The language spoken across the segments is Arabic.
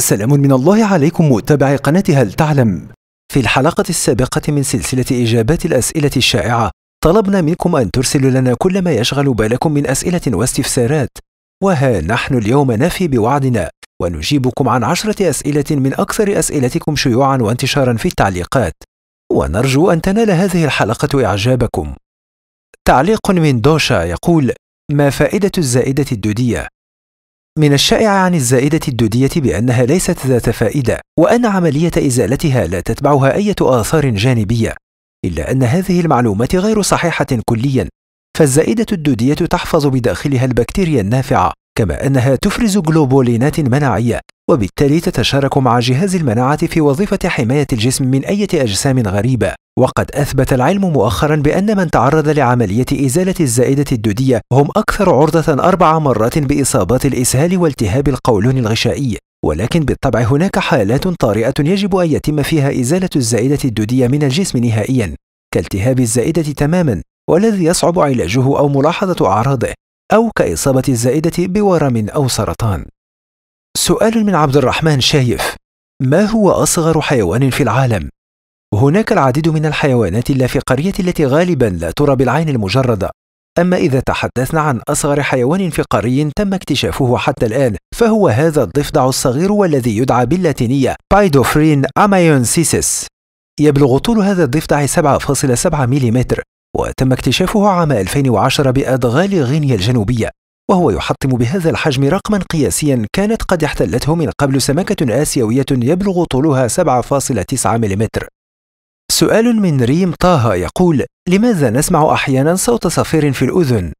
سلام من الله عليكم متابعي قناة هل تعلم في الحلقة السابقة من سلسلة إجابات الأسئلة الشائعة طلبنا منكم أن ترسلوا لنا كل ما يشغل بالكم من أسئلة واستفسارات وها نحن اليوم نفي بوعدنا ونجيبكم عن عشرة أسئلة من أكثر أسئلتكم شيوعا وانتشارا في التعليقات ونرجو أن تنال هذه الحلقة إعجابكم تعليق من دوشا يقول ما فائدة الزائدة الدودية؟ من الشائع عن الزائدة الدودية بأنها ليست ذات فائدة وأن عملية إزالتها لا تتبعها أي آثار جانبية إلا أن هذه المعلومات غير صحيحة كليا فالزائدة الدودية تحفظ بداخلها البكتيريا النافعة كما أنها تفرز جلوبولينات مناعية وبالتالي تتشارك مع جهاز المناعة في وظيفة حماية الجسم من أي أجسام غريبة وقد أثبت العلم مؤخرا بأن من تعرض لعملية إزالة الزائدة الدودية هم أكثر عرضة أربع مرات بإصابات الإسهال والتهاب القولون الغشائي ولكن بالطبع هناك حالات طارئة يجب أن يتم فيها إزالة الزائدة الدودية من الجسم نهائيا كالتهاب الزائدة تماما والذي يصعب علاجه أو ملاحظة أعراضه أو كإصابة الزائدة بورم أو سرطان سؤال من عبد الرحمن شايف ما هو أصغر حيوان في العالم؟ هناك العديد من الحيوانات اللافقرية التي غالبا لا ترى بالعين المجردة أما إذا تحدثنا عن أصغر حيوان فقري تم اكتشافه حتى الآن فهو هذا الضفدع الصغير والذي يدعى باللاتينية بايدوفرين أمايونسيسيس يبلغ طول هذا الضفدع 7.7 ملم وتم اكتشافه عام 2010 بأدغال غينيا الجنوبية وهو يحطم بهذا الحجم رقما قياسيا كانت قد احتلته من قبل سمكة آسيوية يبلغ طولها 7.9 ملم سؤال من ريم طه يقول لماذا نسمع أحيانا صوت صفير في الأذن؟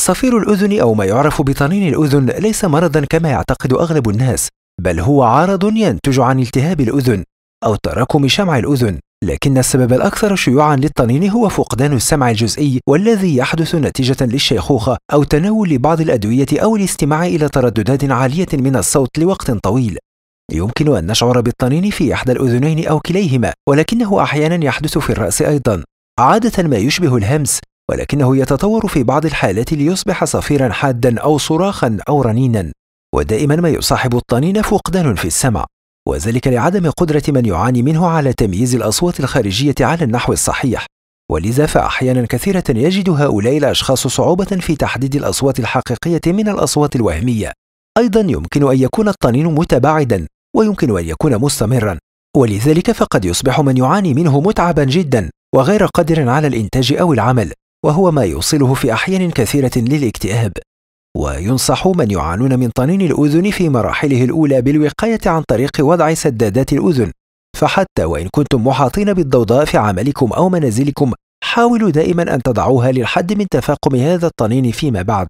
صفير الأذن أو ما يعرف بطنين الأذن ليس مرضا كما يعتقد أغلب الناس بل هو عارض ينتج عن التهاب الأذن أو تراكم شمع الأذن لكن السبب الأكثر شيوعا للطنين هو فقدان السمع الجزئي والذي يحدث نتيجة للشيخوخة أو تناول بعض الأدوية أو الاستماع إلى ترددات عالية من الصوت لوقت طويل يمكن أن نشعر بالطنين في إحدى الأذنين أو كليهما ولكنه أحيانا يحدث في الرأس أيضا عادة ما يشبه الهمس ولكنه يتطور في بعض الحالات ليصبح صفيرا حادا أو صراخا أو رنينا ودائما ما يصاحب الطنين فقدان في السمع وذلك لعدم قدرة من يعاني منه على تمييز الأصوات الخارجية على النحو الصحيح ولذا فأحيانا كثيرة يجد هؤلاء الأشخاص صعوبة في تحديد الأصوات الحقيقية من الأصوات الوهمية أيضا يمكن أن يكون الطنين متباعدا ويمكن أن يكون مستمرا ولذلك فقد يصبح من يعاني منه متعبا جدا وغير قادر على الإنتاج أو العمل وهو ما يوصله في أحيان كثيرة للاكتئاب وينصح من يعانون من طنين الأذن في مراحله الأولى بالوقاية عن طريق وضع سدادات الأذن فحتى وإن كنتم محاطين بالضوضاء في عملكم أو منازلكم حاولوا دائما أن تضعوها للحد من تفاقم هذا الطنين فيما بعد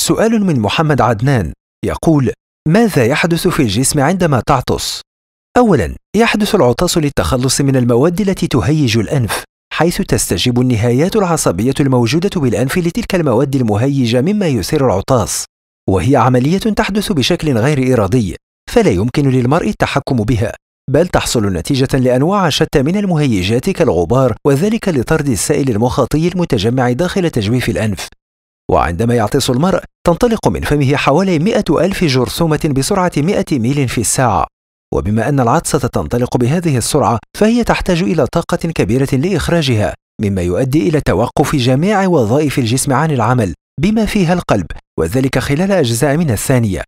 سؤال من محمد عدنان يقول ماذا يحدث في الجسم عندما تعطس؟ أولا يحدث العطاس للتخلص من المواد التي تهيج الأنف حيث تستجيب النهايات العصبية الموجودة بالأنف لتلك المواد المهيجة مما يثير العطاس وهي عملية تحدث بشكل غير إرادي فلا يمكن للمرء التحكم بها بل تحصل نتيجة لأنواع شتى من المهيجات كالغبار وذلك لطرد السائل المخاطي المتجمع داخل تجويف الأنف وعندما يعطس المرء تنطلق من فمه حوالي مئة ألف جرثومة بسرعة 100 ميل في الساعة وبما أن العطسة تنطلق بهذه السرعة فهي تحتاج إلى طاقة كبيرة لإخراجها مما يؤدي إلى توقف جميع وظائف الجسم عن العمل بما فيها القلب وذلك خلال أجزاء من الثانية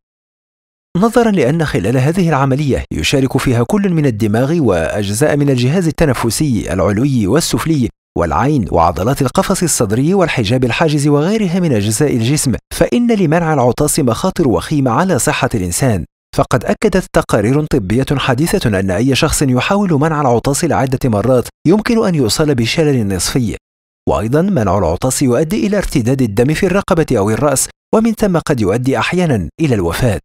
نظرا لأن خلال هذه العملية يشارك فيها كل من الدماغ وأجزاء من الجهاز التنفسي العلوي والسفلي والعين وعضلات القفص الصدري والحجاب الحاجز وغيرها من أجزاء الجسم فإن لمنع العطاس مخاطر وخيمة على صحة الإنسان فقد أكدت تقارير طبية حديثة أن أي شخص يحاول منع العطاس لعدة مرات يمكن أن يصاب بشلل نصفي وأيضا منع العطاس يؤدي إلى ارتداد الدم في الرقبة أو الرأس ومن ثم قد يؤدي أحيانا إلى الوفاة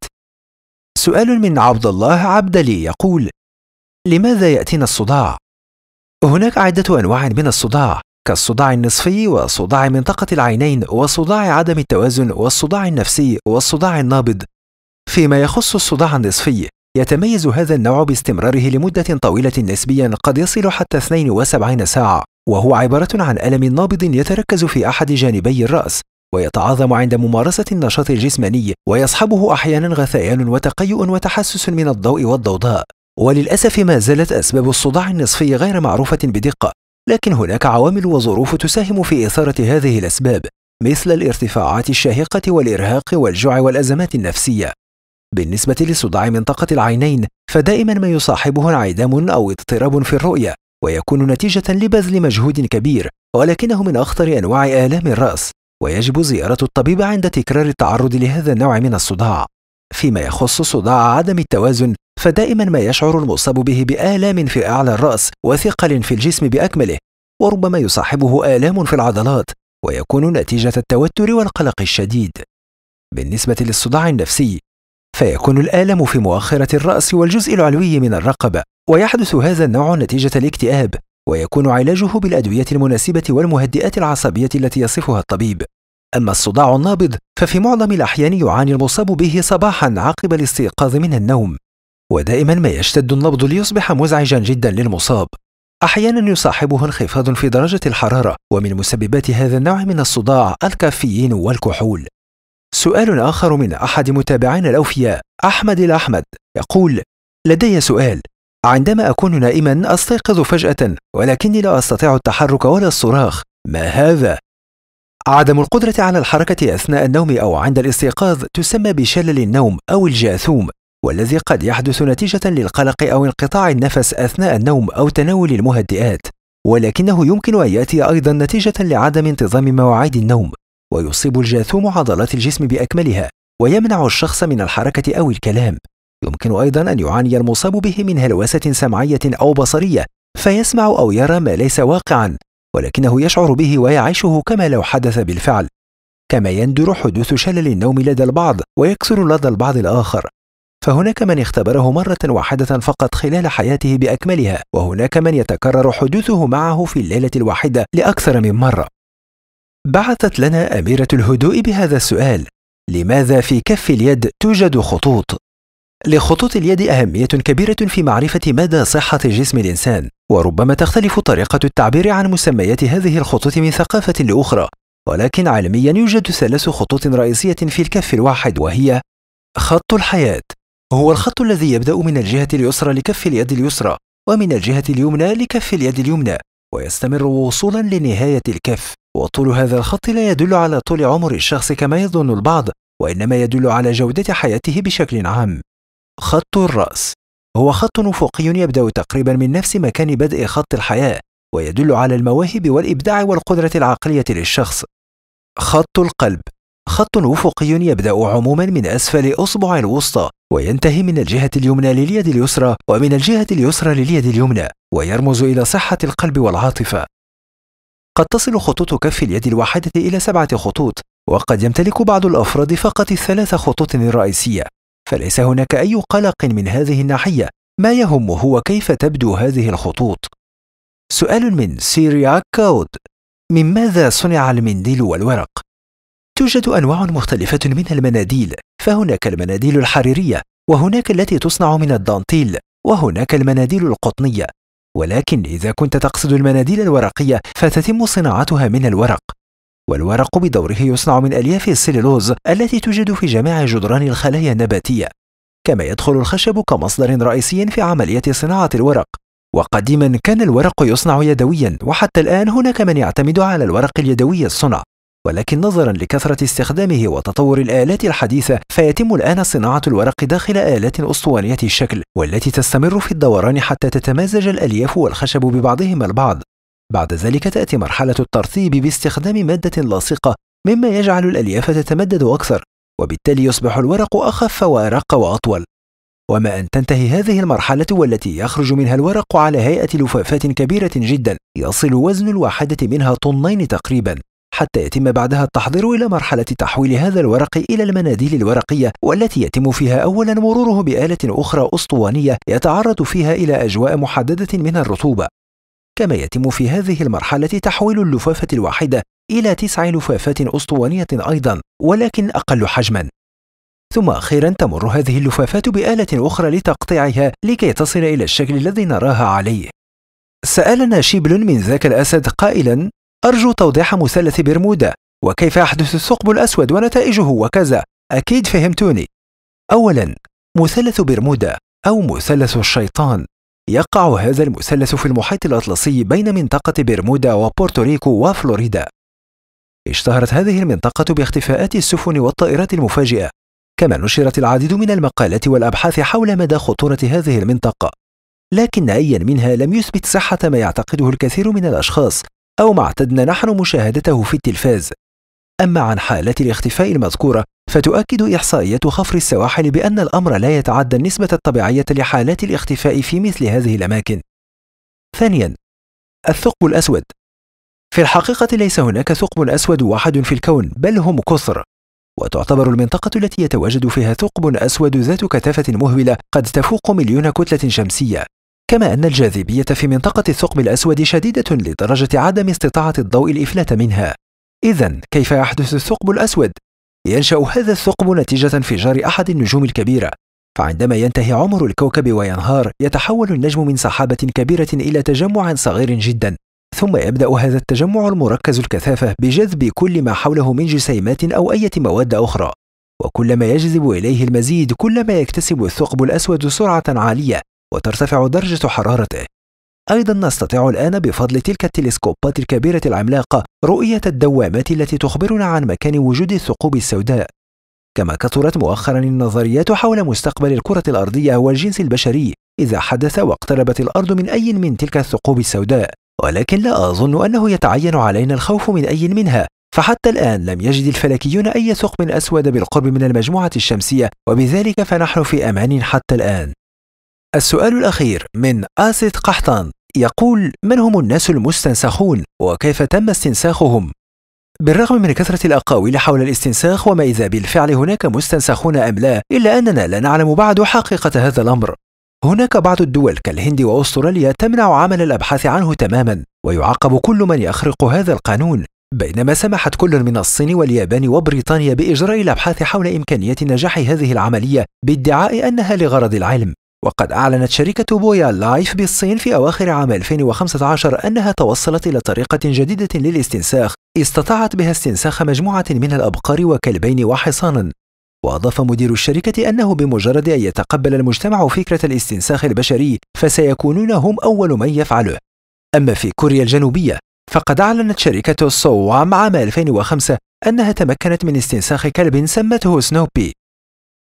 سؤال من عبد الله عبدلي يقول لماذا يأتينا الصداع؟ هناك عدة أنواع من الصداع كالصداع النصفي وصداع منطقة العينين وصداع عدم التوازن والصداع النفسي والصداع النابض فيما يخص الصداع النصفي يتميز هذا النوع باستمراره لمدة طويلة نسبيا قد يصل حتى 72 ساعة وهو عبارة عن ألم نابض يتركز في أحد جانبي الرأس ويتعاظم عند ممارسة النشاط الجسماني ويصحبه أحيانا غثيان وتقيؤ وتحسس من الضوء والضوضاء وللأسف ما زالت أسباب الصداع النصفي غير معروفة بدقة لكن هناك عوامل وظروف تساهم في إثارة هذه الأسباب مثل الارتفاعات الشاهقة والإرهاق والجوع والأزمات النفسية بالنسبة لصداع منطقة العينين فدائما ما يصاحبه انعدام أو اضطراب في الرؤية ويكون نتيجة لبذل مجهود كبير ولكنه من أخطر أنواع آلام الرأس ويجب زيارة الطبيب عند تكرار التعرض لهذا النوع من الصداع فيما يخص صداع عدم التوازن فدائما ما يشعر المصاب به بآلام في أعلى الرأس وثقل في الجسم بأكمله وربما يصاحبه آلام في العضلات ويكون نتيجة التوتر والقلق الشديد بالنسبة للصداع النفسي فيكون الآلم في مؤخرة الرأس والجزء العلوي من الرقبة ويحدث هذا النوع نتيجة الاكتئاب ويكون علاجه بالأدوية المناسبة والمهدئات العصبية التي يصفها الطبيب أما الصداع النابض ففي معظم الأحيان يعاني المصاب به صباحا عقب الاستيقاظ من النوم ودائما ما يشتد النبض ليصبح مزعجا جدا للمصاب أحيانا يصاحبه انخفاض في درجة الحرارة ومن مسببات هذا النوع من الصداع الكافيين والكحول سؤال آخر من أحد متابعينا الأوفياء أحمد الأحمد يقول لدي سؤال عندما أكون نائما أستيقظ فجأة ولكني لا أستطيع التحرك ولا الصراخ ما هذا؟ عدم القدرة على الحركة أثناء النوم أو عند الاستيقاظ تسمى بشلل النوم أو الجاثوم والذي قد يحدث نتيجة للقلق أو انقطاع النفس أثناء النوم أو تناول المهدئات ولكنه يمكن أن يأتي أيضا نتيجة لعدم انتظام مواعيد النوم ويصيب الجاثوم عضلات الجسم بأكملها ويمنع الشخص من الحركة أو الكلام يمكن أيضا أن يعاني المصاب به من هلوسة سمعية أو بصرية فيسمع أو يرى ما ليس واقعا ولكنه يشعر به ويعيشه كما لو حدث بالفعل كما يندر حدوث شلل النوم لدى البعض ويكثر لدى البعض الآخر فهناك من اختبره مرة واحدة فقط خلال حياته بأكملها وهناك من يتكرر حدوثه معه في الليلة الواحدة لأكثر من مرة بعثت لنا أميرة الهدوء بهذا السؤال لماذا في كف اليد توجد خطوط؟ لخطوط اليد أهمية كبيرة في معرفة مدى صحة جسم الإنسان وربما تختلف طريقة التعبير عن مسميات هذه الخطوط من ثقافة لأخرى ولكن علميا يوجد ثلاث خطوط رئيسية في الكف الواحد وهي خط الحياة هو الخط الذي يبدأ من الجهة اليسرى لكف اليد اليسرى ومن الجهة اليمنى لكف اليد اليمنى ويستمر وصولا لنهاية الكف وطول هذا الخط لا يدل على طول عمر الشخص كما يظن البعض وإنما يدل على جودة حياته بشكل عام خط الرأس هو خط أفقي يبدأ تقريبا من نفس مكان بدء خط الحياة ويدل على المواهب والإبداع والقدرة العقلية للشخص خط القلب خط أفقي يبدأ عموما من أسفل أصبع الوسطى وينتهي من الجهة اليمنى لليد اليسرى ومن الجهة اليسرى لليد اليمنى ويرمز إلى صحة القلب والعاطفة قد تصل خطوط كف اليد الواحدة إلى سبعة خطوط وقد يمتلك بعض الأفراد فقط الثلاث خطوط الرئيسية فليس هناك أي قلق من هذه الناحية ما يهم هو كيف تبدو هذه الخطوط سؤال من سيريا كود من ماذا صنع المنديل والورق؟ توجد أنواع مختلفة من المناديل فهناك المناديل الحريرية وهناك التي تصنع من الدانتيل وهناك المناديل القطنية ولكن إذا كنت تقصد المناديل الورقية فتتم صناعتها من الورق والورق بدوره يصنع من ألياف السيلولوز التي توجد في جميع جدران الخلايا النباتية كما يدخل الخشب كمصدر رئيسي في عملية صناعة الورق وقديما كان الورق يصنع يدويا وحتى الآن هناك من يعتمد على الورق اليدوي الصنع ولكن نظرا لكثرة استخدامه وتطور الآلات الحديثة فيتم الآن صناعة الورق داخل آلات أسطوانية الشكل والتي تستمر في الدوران حتى تتمازج الألياف والخشب ببعضهما البعض بعد ذلك تأتي مرحلة الترطيب باستخدام مادة لاصقة مما يجعل الألياف تتمدد أكثر وبالتالي يصبح الورق أخف وأرق وأطول وما أن تنتهي هذه المرحلة والتي يخرج منها الورق على هيئة لفافات كبيرة جدا يصل وزن الواحدة منها طنين تقريبا حتى يتم بعدها التحضير إلى مرحلة تحويل هذا الورق إلى المناديل الورقية والتي يتم فيها أولا مروره بآلة أخرى أسطوانية يتعرض فيها إلى أجواء محددة من الرطوبة كما يتم في هذه المرحلة تحويل اللفافة الواحدة إلى تسع لفافات أسطوانية أيضا ولكن أقل حجما ثم أخيرا تمر هذه اللفافات بآلة أخرى لتقطيعها لكي تصل إلى الشكل الذي نراها عليه سألنا شبل من ذاك الأسد قائلا أرجو توضيح مثلث برمودا وكيف يحدث الثقب الأسود ونتائجه وكذا أكيد فهمتوني أولا مثلث برمودا أو مثلث الشيطان يقع هذا المثلث في المحيط الأطلسي بين منطقة برمودا وبورتوريكو وفلوريدا اشتهرت هذه المنطقة باختفاءات السفن والطائرات المفاجئة كما نشرت العديد من المقالات والأبحاث حول مدى خطورة هذه المنطقة لكن أيا منها لم يثبت صحة ما يعتقده الكثير من الأشخاص أو ما اعتدنا نحن مشاهدته في التلفاز أما عن حالة الاختفاء المذكورة فتؤكد إحصائيات خفر السواحل بأن الأمر لا يتعدى النسبة الطبيعية لحالات الاختفاء في مثل هذه الأماكن ثانيا الثقب الأسود في الحقيقة ليس هناك ثقب أسود واحد في الكون بل هم كثر وتعتبر المنطقة التي يتواجد فيها ثقب أسود ذات كثافة مهولة قد تفوق مليون كتلة شمسية كما أن الجاذبية في منطقة الثقب الأسود شديدة لدرجة عدم استطاعة الضوء الإفلات منها إذا كيف يحدث الثقب الأسود؟ ينشأ هذا الثقب نتيجة انفجار أحد النجوم الكبيرة فعندما ينتهي عمر الكوكب وينهار يتحول النجم من سحابة كبيرة إلى تجمع صغير جدا ثم يبدأ هذا التجمع المركز الكثافة بجذب كل ما حوله من جسيمات أو أي مواد أخرى وكلما يجذب إليه المزيد كلما يكتسب الثقب الأسود سرعة عالية وترتفع درجة حرارته أيضا نستطيع الآن بفضل تلك التلسكوبات الكبيرة العملاقة رؤية الدوامات التي تخبرنا عن مكان وجود الثقوب السوداء كما كثرت مؤخرا النظريات حول مستقبل الكرة الأرضية والجنس البشري إذا حدث واقتربت الأرض من أي من تلك الثقوب السوداء ولكن لا أظن أنه يتعين علينا الخوف من أي منها فحتى الآن لم يجد الفلكيون أي ثقب أسود بالقرب من المجموعة الشمسية وبذلك فنحن في أمان حتى الآن السؤال الأخير من آسد قحطان يقول من هم الناس المستنسخون وكيف تم استنساخهم؟ بالرغم من كثرة الأقاويل حول الاستنساخ وما إذا بالفعل هناك مستنسخون أم لا إلا أننا لا نعلم بعد حقيقة هذا الأمر هناك بعض الدول كالهند وأستراليا تمنع عمل الأبحاث عنه تماما ويعاقب كل من يخرق هذا القانون بينما سمحت كل من الصين واليابان وبريطانيا بإجراء الأبحاث حول إمكانية نجاح هذه العملية بادعاء أنها لغرض العلم وقد أعلنت شركة بويا لايف بالصين في أواخر عام 2015 أنها توصلت إلى طريقة جديدة للاستنساخ استطاعت بها استنساخ مجموعة من الأبقار وكلبين وحصانا وأضاف مدير الشركة أنه بمجرد أن يتقبل المجتمع فكرة الاستنساخ البشري فسيكونون هم أول من يفعله أما في كوريا الجنوبية فقد أعلنت شركة سوام عام 2005 أنها تمكنت من استنساخ كلب سمته سنوبي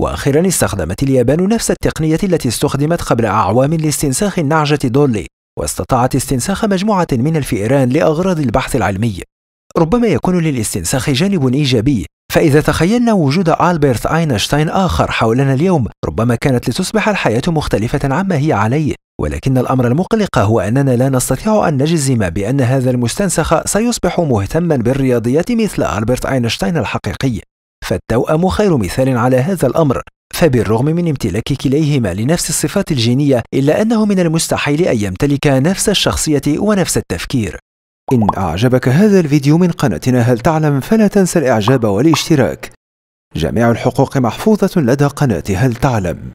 وأخيرا استخدمت اليابان نفس التقنية التي استخدمت قبل أعوام لاستنساخ النعجة دولي واستطاعت استنساخ مجموعة من الفئران لأغراض البحث العلمي ربما يكون للاستنساخ جانب إيجابي فإذا تخيلنا وجود ألبرت أينشتاين آخر حولنا اليوم ربما كانت لتصبح الحياة مختلفة عما هي عليه ولكن الأمر المقلق هو أننا لا نستطيع أن نجزم بأن هذا المستنسخ سيصبح مهتما بالرياضيات مثل ألبرت أينشتاين الحقيقي فالتوأم خير مثال على هذا الأمر فبالرغم من امتلاك كليهما لنفس الصفات الجينية إلا أنه من المستحيل أن يمتلك نفس الشخصية ونفس التفكير إن أعجبك هذا الفيديو من قناتنا هل تعلم فلا تنسى الإعجاب والاشتراك جميع الحقوق محفوظة لدى قناة هل تعلم